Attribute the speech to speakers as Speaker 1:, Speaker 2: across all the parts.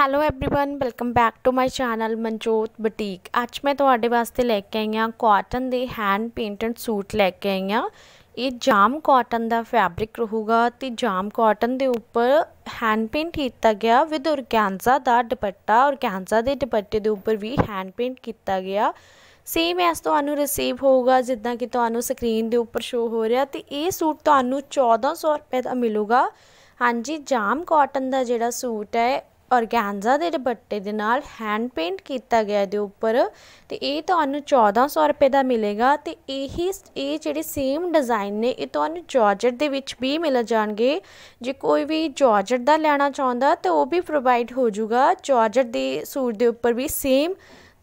Speaker 1: hello everyone welcome back to my channel Manjot boutique ਅੱਜ ਮੈਂ ਤੁਹਾਡੇ ਵਾਸਤੇ ਲੈ ਕੇ ਆਈ ਹਾਂ ਕਾਟਨ ਦੇ ਹੈਂਡ ਪੇਂਟਡ ਸੂਟ ਲੈ ਕੇ ਆਈ ਹਾਂ ਇਹ ਜਾਮ ਕਾਟਨ ਦਾ ਫੈਬਰਿਕ ਰਹੂਗਾ ਤੇ ਜਾਮ ਕਾਟਨ ਦੇ ਉੱਪਰ ਹੈਂਡ ਪੇਂਟ ਕੀਤਾ ਗਿਆ ਵਿਦ ਔਰਗੈਂਜ਼ਾ ਦਾ ਦੁਪੱਟਾ ਔਰਗੈਂਜ਼ਾ ਦੇ ਦੁਪੱਟੇ ਦੇ ਉੱਪਰ ਵੀ ਹੈਂਡ ਪੇਂਟ ਕੀਤਾ ਗਿਆ ਸੇਮ ਐਸ ਤੁਹਾਨੂੰ ਰਿਸੀਵ ਹੋਊਗਾ ਜਿੱਦਾਂ ਕਿ ਤੁਹਾਨੂੰ ਸਕਰੀਨ ਦੇ ਉੱਪਰ ਸ਼ੋ ਹੋ ਰਿਹਾ ਤੇ ਇਹ ਸੂਟ ਤੁਹਾਨੂੰ 1400 ਰੁਪਏ ਦਾ ਮਿਲੂਗਾ ਹਾਂਜੀ ਜਾਮ ਕਾਟਨ ਦਾ ਜਿਹੜਾ ਸੂਟ ਹੈ ਔਰਗੈਂਜ਼ਾ ਦੇ ਦੁਪੱਟੇ ਦੇ ਨਾਲ ਹੈਂਡ ਪੇਂਟ ਕੀਤਾ ਗਿਆ ਦੇ ਉੱਪਰ ਤੇ ਇਹ ਤੁਹਾਨੂੰ 1400 ਰੁਪਏ ਦਾ ਮਿਲੇਗਾ ਤੇ ਇਹੀ ਇਹ ਜਿਹੜੇ ਸੇਮ ਡਿਜ਼ਾਈਨ ਨੇ ਇਹ ਤੁਹਾਨੂੰ ਜਾਰਜਟ ਦੇ ਵਿੱਚ ਵੀ ਮਿਲ ਜਾਣਗੇ ਜੇ ਕੋਈ ਵੀ ਜਾਰਜਟ ਦਾ ਲੈਣਾ ਚਾਹੁੰਦਾ ਤੇ ਉਹ ਵੀ ਪ੍ਰੋਵਾਈਡ ਹੋ ਜਾਊਗਾ ਜਾਰਜਟ ਦੇ ਸੂਟ ਦੇ ਉੱਪਰ ਵੀ ਸੇਮ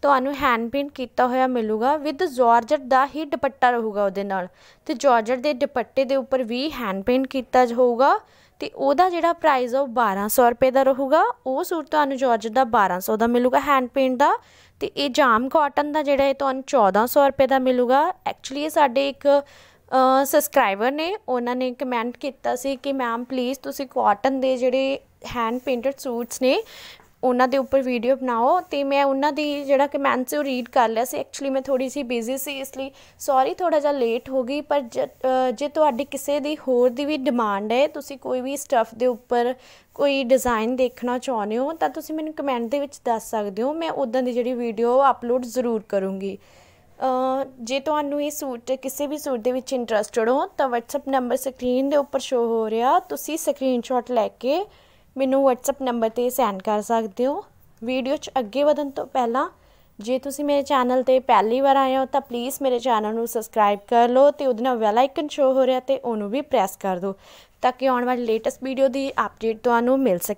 Speaker 1: ਤੁਹਾਨੂੰ ਹੈਂਡ ਪੇਂਟ ਕੀਤਾ ਹੋਇਆ ਮਿਲੂਗਾ ਵਿਦ ਜਾਰਜਟ ਦਾ ਹੀ ਦੁਪੱਟਾ ਰਹੂਗਾ ਉਹਦੇ ਨਾਲ ਤੇ ਜਾਰਜਟ ਦੇ ਦੁਪੱਟੇ ਦੇ ਉੱਪਰ ਵੀ ਹੈਂਡ ਪੇਂਟ ਕੀਤਾ ਜਾਊਗਾ ਤੇ ਉਹਦਾ ਜਿਹੜਾ ਪ੍ਰਾਈਸ ਆ ਉਹ 1200 ਰੁਪਏ ਦਾ ਰਹੂਗਾ ਉਹ ਸੂਟ ਤੁਹਾਨੂੰ ਜਾਰਜਟ ਦਾ 1200 ਦਾ ਮਿਲੂਗਾ ਹੈਂਡ ਪੇਂਟ ਦਾ ਤੇ ਇਹ ਜਾਮ ਕਾਟਨ ਦਾ ਜਿਹੜਾ ਇਹ ਤੁਹਾਨੂੰ 1400 ਰੁਪਏ ਦਾ ਮਿਲੂਗਾ ਐਕਚੁਅਲੀ ਇਹ ਸਾਡੇ ਇੱਕ ਸਬਸਕ੍ਰਾਈਬਰ ਨੇ ਉਹਨਾਂ ਨੇ ਕਮੈਂਟ ਕੀਤਾ ਸੀ ਕਿ ਮੈਮ ਪਲੀਜ਼ ਤੁਸੀਂ ਕਾਟਨ ਦੇ ਜਿਹੜੇ ਹੈਂਡ ਪੇਂਟਡ ਸੂਟਸ ਨੇ ਉਹਨਾਂ ਦੇ ਉੱਪਰ ਵੀਡੀਓ ਬਣਾਓ ਤੇ ਮੈਂ ਉਹਨਾਂ ਦੀ ਜਿਹੜਾ ਕਮੈਂਟਸ ਉਹ ਰੀਡ ਕਰ ਲਿਆ ਸੀ ਐਕਚੁਅਲੀ ਮੈਂ ਥੋੜੀ ਜੀ ਬਿਜ਼ੀ ਸੀ ਇਸ ਲਈ ਸੌਰੀ ਥੋੜਾ ਜਿਹਾ ਲੇਟ ਹੋ ਗਈ ਪਰ ਜੇ ਤੁਹਾਡੀ ਕਿਸੇ ਦੀ ਹੋਰ ਦੀ ਵੀ ਡਿਮਾਂਡ ਹੈ ਤੁਸੀਂ ਕੋਈ ਵੀ ਸਟਫ ਦੇ ਉੱਪਰ ਕੋਈ ਡਿਜ਼ਾਈਨ ਦੇਖਣਾ ਚਾਹੁੰਦੇ ਹੋ ਤਾਂ ਤੁਸੀਂ ਮੈਨੂੰ ਕਮੈਂਟ ਦੇ ਵਿੱਚ ਦੱਸ ਸਕਦੇ ਹੋ ਮੈਂ ਉਦਾਂ ਦੀ ਜਿਹੜੀ ਵੀਡੀਓ ਅਪਲੋਡ ਜ਼ਰੂਰ ਕਰੂੰਗੀ ਜੇ ਤੁਹਾਨੂੰ ਇਹ ਸੂਟ ਕਿਸੇ ਵੀ ਸੂਟ ਦੇ ਵਿੱਚ ਇੰਟਰਸਟਿਡ ਹੋ ਤਾਂ WhatsApp ਨੰਬਰ ਸਕਰੀਨ ਦੇ ਉੱਪਰ ਸ਼ੋ ਹੋ ਰਿਹਾ ਤੁਸੀਂ ਸਕਰੀਨਸ਼ਾਟ ਲੈ ਕੇ ਮੈਨੂੰ WhatsApp ਨੰਬਰ ਤੇ ਸੈਂਡ ਕਰ ਸਕਦੇ ਹੋ ਵੀਡੀਓ 'ਚ ਅੱਗੇ ਵਧਣ ਤੋਂ ਪਹਿਲਾਂ ਜੇ ਤੁਸੀਂ ਮੇਰੇ ਚੈਨਲ ਤੇ ਪਹਿਲੀ ਵਾਰ ਆਏ ਹੋ ਤਾਂ ਪਲੀਜ਼ ਮੇਰੇ ਚੈਨਲ ਨੂੰ ਸਬਸਕ੍ਰਾਈਬ ਕਰ ਲਓ ਤੇ ਉਹਦੇ ਨਾਲ ਬੈਲ ਆਈਕਨ ਸ਼ੋ ਹੋ ਰਿਹਾ ਤੇ ਉਹਨੂੰ ਵੀ ਪ੍ਰੈਸ ਕਰ ਦਿਓ ਤਾਂ ਕਿ ਆਉਣ ਵਾਲੀ ਲੇਟੈਸਟ ਵੀਡੀਓ ਦੀ ਅਪਡੇਟ ਤੁਹਾਨੂੰ ਮਿਲ ਸਕੇ